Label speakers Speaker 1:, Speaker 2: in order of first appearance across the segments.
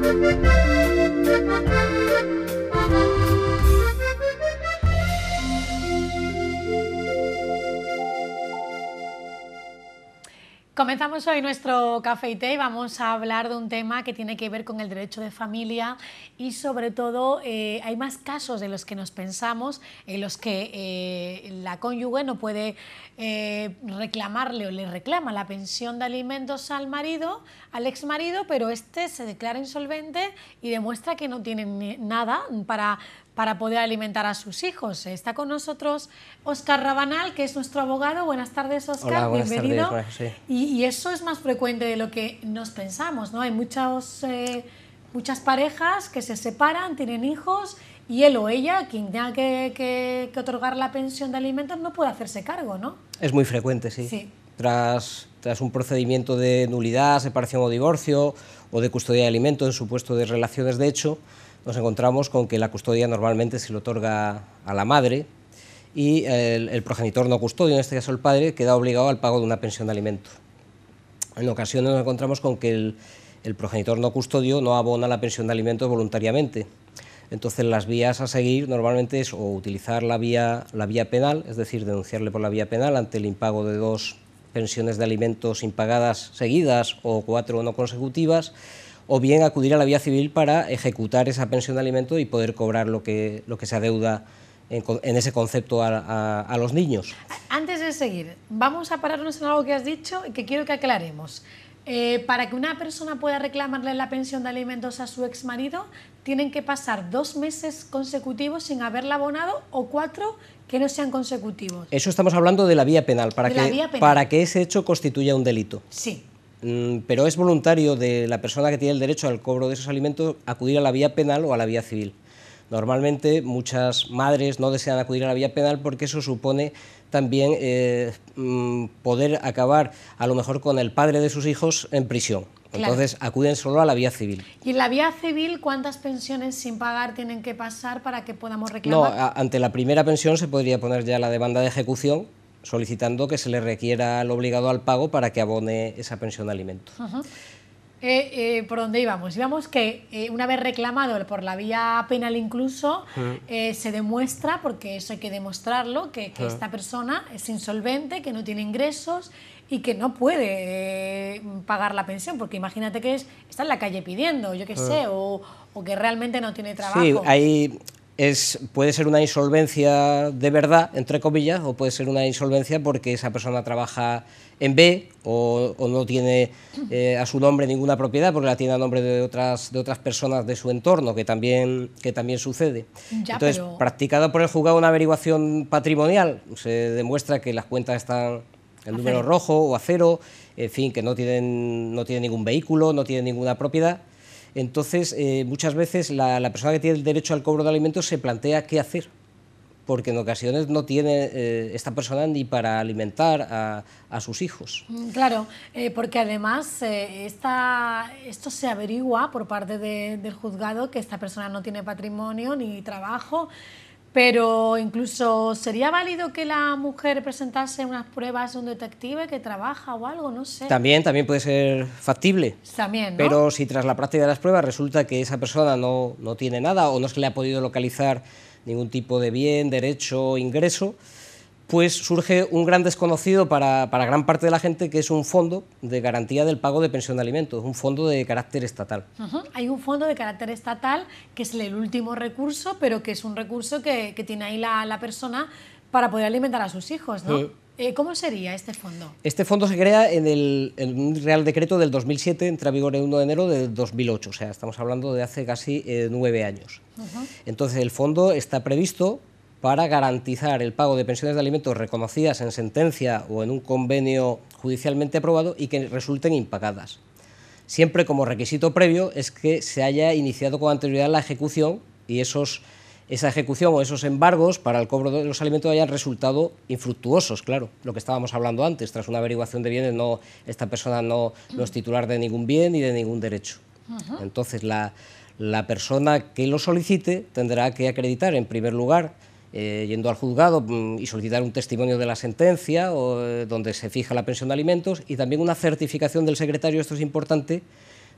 Speaker 1: Thank you. Comenzamos hoy nuestro café y té y vamos a hablar de un tema que tiene que ver con el derecho de familia y sobre todo eh, hay más casos de los que nos pensamos en los que eh, la cónyuge no puede eh, reclamarle o le reclama la pensión de alimentos al marido, al ex marido, pero este se declara insolvente y demuestra que no tiene nada para para poder alimentar a sus hijos. Está con nosotros Oscar Rabanal, que es nuestro abogado. Buenas tardes, Oscar. Bienvenido. y, eso es más frecuente de lo que nos pensamos, ¿no? Hay muchos, eh, muchas parejas que se separan, tienen hijos y él o ella, quien tenga que, otorgar la pensión de alimentos, no puede hacerse cargo, ¿no?
Speaker 2: Es muy frecuente, sí. Tras, tras un procedimiento de nulidad, separación o divorcio, o de custodia de alimentos en supuesto de relaciones de hecho, nos encontramos con que la custodia normalmente se le otorga a la madre y el, progenitor no custodio, en este caso el padre, queda obligado al pago de una pensión de alimento. En ocasiones nos encontramos con que el, progenitor no custodio no abona la pensión de alimentos voluntariamente. Entonces las vías a seguir normalmente es o utilizar la vía, la vía penal, es decir, denunciarle por la vía penal ante el impago de dos pensiones de alimentos impagadas seguidas o cuatro no consecutivas, o bien acudir a la vía civil para ejecutar esa pensión de alimentos y poder cobrar lo que, lo que se adeuda en, ese concepto a, los niños.
Speaker 1: Antes de seguir, vamos a pararnos en algo que has dicho y que quiero que aclaremos. Eh, para que una persona pueda reclamarle la pensión de alimentos a su ex marido, tienen que pasar dos meses consecutivos sin haberla abonado o cuatro que no sean consecutivos.
Speaker 2: Eso estamos hablando de la vía penal, para, que, vía penal. para que ese hecho constituya un delito. Sí, Mm, pero es voluntario de la persona que tiene el derecho al cobro de esos alimentos acudir a la vía penal o a la vía civil. Normalmente muchas madres no desean acudir a la vía penal porque eso supone también eh, mm, poder acabar a lo mejor con el padre de sus hijos en prisión. Entonces acuden solo a la vía civil.
Speaker 1: ¿Y en la vía civil cuántas pensiones sin pagar tienen que pasar para que podamos reclamar? No,
Speaker 2: ante la primera pensión se podría poner ya la demanda de ejecución solicitando que se le requiera al obligado al pago para que abone esa pensión de alimentos.
Speaker 1: Eh, eh, ¿Por dónde íbamos? Íbamos que eh, una vez reclamado por la vía penal incluso, se demuestra, porque eso hay que demostrarlo, que, esta persona es insolvente, que no tiene ingresos y que no puede pagar la pensión, porque imagínate que está en la calle pidiendo, yo qué sé, o, o que realmente no tiene trabajo. Sí,
Speaker 2: hay, es, puede ser una insolvencia de verdad, entre comillas, o puede ser una insolvencia porque esa persona trabaja en B o, no tiene eh, a su nombre ninguna propiedad porque la tiene a nombre de otras, de otras personas de su entorno, que también, que también sucede.
Speaker 1: Entonces, practicado
Speaker 2: practicada por el juzgado una averiguación patrimonial, se demuestra que las cuentas están en número rojo o a cero, en fin, que no tienen, no tienen ningún vehículo, no tienen ninguna propiedad entonces, eh, muchas veces la, persona que tiene el derecho al cobro de alimentos se plantea qué hacer, porque en ocasiones no tiene eh, esta persona ni para alimentar a, sus hijos.
Speaker 1: Mm, claro, eh, porque además esta, esto se averigua por parte del juzgado que esta persona no tiene patrimonio ni trabajo pero incluso sería válido que la mujer presentase unas pruebas a un detective que trabaja o algo, no sé. También,
Speaker 2: también puede ser factible.
Speaker 1: También. Pero
Speaker 2: si tras la práctica de las pruebas resulta que esa persona no, no tiene nada o no se le ha podido localizar ningún tipo de bien, derecho, ingreso, pues surge un gran desconocido para, gran parte de la gente, que es un fondo de garantía del pago de pensión de alimentos, un fondo de carácter estatal.
Speaker 1: Hay un fondo de carácter estatal que es el último recurso, pero que es un recurso que, tiene ahí la, persona para poder alimentar a sus hijos, ¿no? Eh, ¿Cómo sería este fondo?
Speaker 2: Este fondo se crea en, el, un Real Decreto del 2007, entra en vigor el 1 de enero del 2008, o sea, estamos hablando de hace casi eh, nueve años. Entonces, el fondo está previsto para garantizar el pago de pensiones de alimentos reconocidas en sentencia o en un convenio judicialmente aprobado y que resulten impagadas. Siempre como requisito previo es que se haya iniciado con anterioridad la ejecución y esos, esa ejecución o esos embargos para el cobro de los alimentos hayan resultado infructuosos, claro, lo que estábamos hablando antes, tras una averiguación de bienes no, esta persona no, es titular de ningún bien ni de ningún derecho. Entonces la, la persona que lo solicite tendrá que acreditar en primer lugar eh, yendo al juzgado mm, y solicitar un testimonio de la sentencia eh, donde se fija la pensión de alimentos y también una certificación del secretario, esto es importante,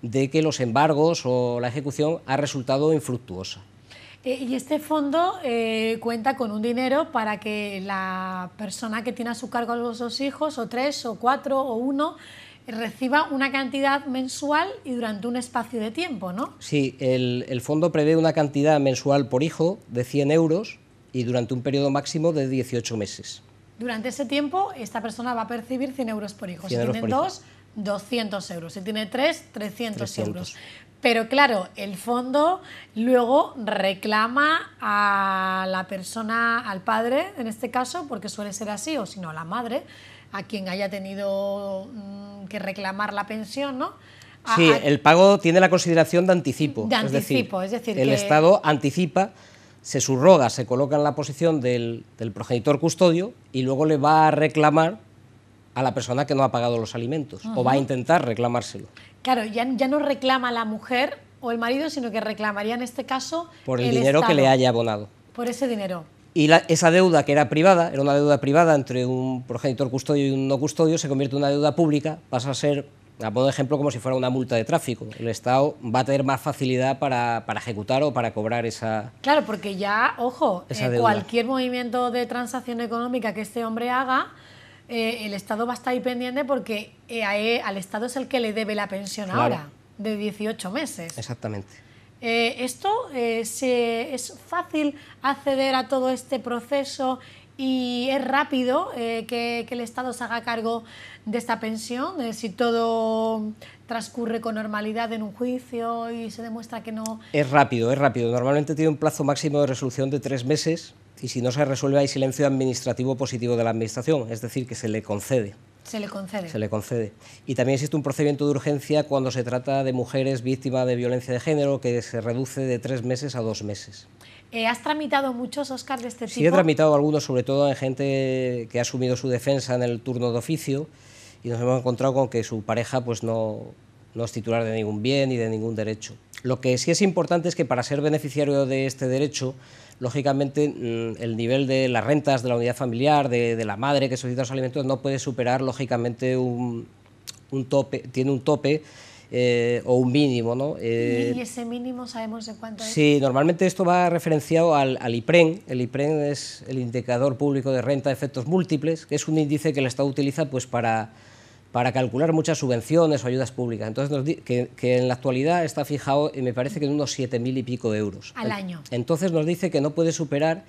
Speaker 2: de que los embargos o la ejecución ha resultado infructuosa.
Speaker 1: Eh, y este fondo cuenta con un dinero para que la persona que tiene a su cargo los dos hijos, o tres, o cuatro, o uno, reciba una cantidad mensual y durante un espacio de tiempo, ¿no?
Speaker 2: Sí, el fondo prevé una cantidad mensual por hijo de 100 euros y durante un periodo máximo de 18 meses.
Speaker 1: Durante ese tiempo, esta persona va a percibir 100 euros por hijo. Si tiene dos, 200 euros. Si tiene tres, 300, euros. Pero claro, el fondo luego reclama a la persona, al padre, en este caso, porque suele ser así, o si no, a la madre, a quien haya tenido mm, que reclamar la pensión, ¿no? Sí, el
Speaker 2: pago tiene la consideración de anticipo. De anticipo, es decir, el Estado anticipa se subroga, se coloca en la posición del, progenitor custodio y luego le va a reclamar a la persona que no ha pagado los alimentos o va a intentar reclamárselo.
Speaker 1: Claro, ya, ya, no reclama la mujer o el marido, sino que reclamaría en este caso... Por el, dinero que le haya abonado. Por ese dinero.
Speaker 2: Y esa deuda que era privada, era una deuda privada entre un progenitor custodio y un no custodio, se convierte en una deuda pública, pasa a ser a modo de ejemplo, como si fuera una multa de tráfico. El Estado va a tener más facilidad para, ejecutar o para cobrar esa.
Speaker 1: Claro, porque ya, ojo, eh, cualquier movimiento de transacción económica que este hombre haga, eh, el Estado va a estar ahí pendiente porque eh, al Estado es el que le debe la pensión ahora, de 18 meses. Exactamente. ¿Esto se, es fácil acceder a todo este proceso y es rápido eh, que, el Estado se haga cargo de esta pensión. Eh, si todo transcurre con normalidad en un juicio y se demuestra que no...
Speaker 2: Es rápido, es rápido. Normalmente tiene un plazo máximo de resolución de tres meses y si no se resuelve hay silencio administrativo positivo de la Administración, es decir, que se le concede.
Speaker 1: Se le concede. Se le
Speaker 2: concede. Y también existe un procedimiento de urgencia cuando se trata de mujeres víctimas de violencia de género que se reduce de tres meses a dos meses.
Speaker 1: Eh, ¿Has tramitado muchos Óscar de este tipo? Sí, he tramitado
Speaker 2: algunos, sobre todo en gente que ha asumido su defensa en el turno de oficio y nos hemos encontrado con que su pareja pues no, no es titular de ningún bien ni de ningún derecho. Lo que sí es importante es que para ser beneficiario de este derecho, lógicamente mm, el nivel de las rentas de la unidad familiar, de, la madre que solicita los alimentos, no puede superar lógicamente un, un tope, tiene un tope eh, o un mínimo. ¿no? Eh, ¿Y
Speaker 1: ese mínimo sabemos de cuánto es?
Speaker 2: Sí, normalmente esto va referenciado al, IPREN. El IPREN es el indicador público de renta de efectos múltiples, que es un índice que el Estado utiliza pues, para, calcular muchas subvenciones o ayudas públicas. Entonces, nos que, en la actualidad está fijado, eh, me parece que en unos 7.000 y pico de euros. Al año. Entonces nos dice que no puede superar,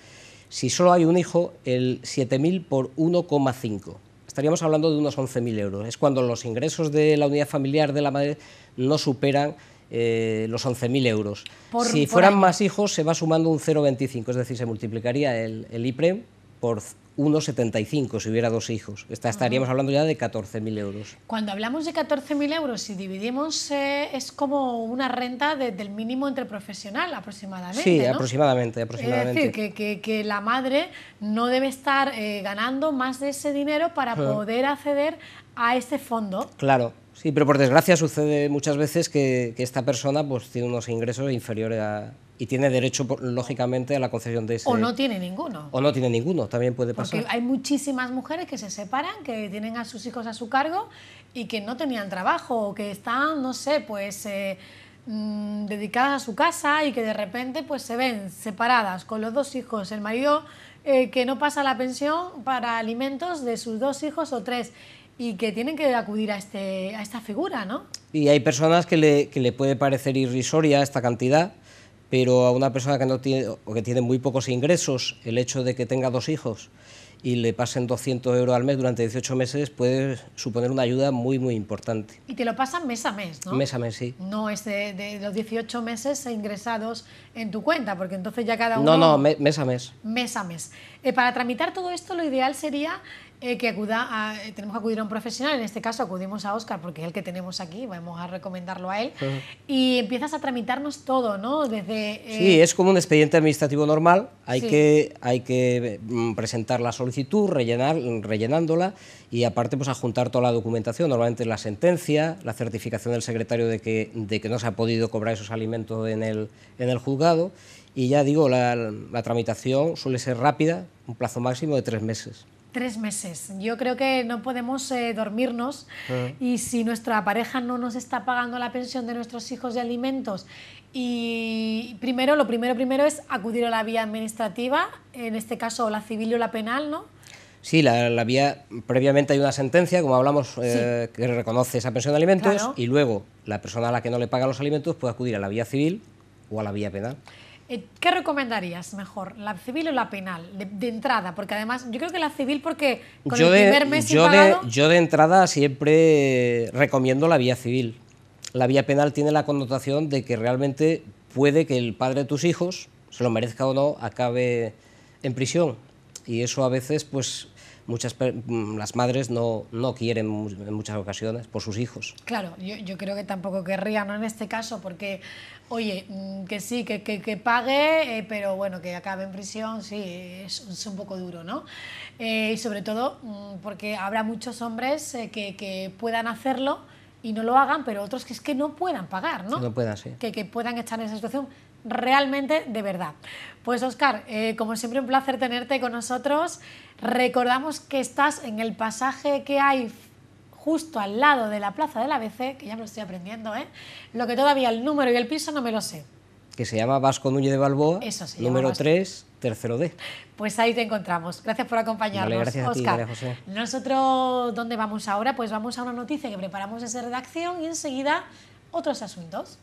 Speaker 2: si solo hay un hijo, el 7.000 por 1,5 estaríamos hablando de unos 11.000 euros. Es cuando los ingresos de la unidad familiar de la madre no superan eh, los 11.000 euros. si fueran más hijos, se va sumando un 0,25, es decir, se multiplicaría el, el IPREM por 1,75 si hubiera dos hijos. estaríamos hablando ya de 14.000 euros.
Speaker 1: Cuando hablamos de 14.000 euros, y dividimos, eh, es como una renta del mínimo entre profesional aproximadamente. Sí,
Speaker 2: aproximadamente, aproximadamente. Es
Speaker 1: decir, que, la madre no debe estar eh, ganando más de ese dinero para poder acceder a ese fondo.
Speaker 2: Claro, sí, pero por desgracia sucede muchas veces que, esta persona pues, tiene unos ingresos inferiores a y tiene derecho, lógicamente, a la concesión de ese... O no
Speaker 1: tiene ninguno.
Speaker 2: O no tiene ninguno, también puede pasar. Porque hay
Speaker 1: muchísimas mujeres que se separan, que tienen a sus hijos a su cargo y que no tenían trabajo, o que están, no sé, pues... Eh, mm, dedicadas a su casa y que de repente pues se ven separadas con los dos hijos, el marido eh, que no pasa la pensión para alimentos de sus dos hijos o tres y que tienen que acudir a, este, a esta figura, ¿no?
Speaker 2: Y hay personas que le, que le puede parecer irrisoria esta cantidad, pero a una persona que, no tiene, o que tiene muy pocos ingresos, el hecho de que tenga dos hijos y le pasen 200 euros al mes durante 18 meses puede suponer una ayuda muy, muy importante.
Speaker 1: Y te lo pasan mes a mes, ¿no? Mes a mes, sí. No es de, los 18 meses ingresados en tu cuenta, porque entonces ya cada uno... No, no, mes a mes. Mes a mes. Eh, para tramitar todo esto, lo ideal sería eh, que acuda a, eh, tenemos que acudir a un profesional, en este caso acudimos a Oscar porque es el que tenemos aquí, vamos a recomendarlo a él, y empiezas a tramitarnos todo, ¿no? Sí,
Speaker 2: es como un expediente administrativo normal, hay, que, hay que mm, presentar la solicitud, rellenar, rellenándola y aparte pues juntar toda la documentación, normalmente la sentencia, la certificación del secretario de que, de que no se ha podido cobrar esos alimentos en el, en el juzgado y ya digo, la, tramitación suele ser rápida, un plazo máximo de tres meses.
Speaker 1: Tres meses. Yo creo que no podemos eh, dormirnos ah. y si nuestra pareja no nos está pagando la pensión de nuestros hijos de alimentos y primero, lo primero, primero es acudir a la vía administrativa, en este caso la civil o la penal, ¿no?
Speaker 2: Sí, la, vía, previamente hay una sentencia, como hablamos, eh, que reconoce esa pensión de alimentos y luego la persona a la que no le pagan los alimentos puede acudir a la vía civil o a la vía penal.
Speaker 1: Eh, ¿Qué recomendarías mejor, la civil o la penal? De, entrada, porque además yo creo que la civil porque con el primer mes yo pagado...
Speaker 2: de, yo de entrada siempre recomiendo la vía civil. La vía penal tiene la connotación de que realmente puede que el padre de tus hijos, se lo merezca o no, acabe en prisión. Y eso a veces pues muchas mm, las madres no, quieren en muchas ocasiones por sus hijos.
Speaker 1: Claro, yo, creo que tampoco querrían En este caso, porque, oye, mm, que sí, que, pague, eh, pero bueno, que acabe en prisión, sí, es, un poco duro, ¿no? Eh, y sobre todo mm, porque habrá muchos hombres eh, que, puedan hacerlo y no lo hagan, pero otros que es que no puedan pagar, ¿no? No puedan, Que, que puedan estar en esa situación realmente de verdad. Pues Oscar, eh, como siempre un placer tenerte con nosotros. Recordamos que estás en el pasaje que hay justo al lado de la plaza de la ABC, que ya me lo estoy aprendiendo, ¿eh? lo que todavía el número y el piso no me lo sé.
Speaker 2: Que se llama Vasco Núñez de Balboa, número 3, tercero D.
Speaker 1: Pues ahí te encontramos. Gracias por acompañarnos, gracias Oscar. Nosotros, ¿dónde vamos ahora? Pues vamos a una noticia que preparamos desde redacción y enseguida otros asuntos.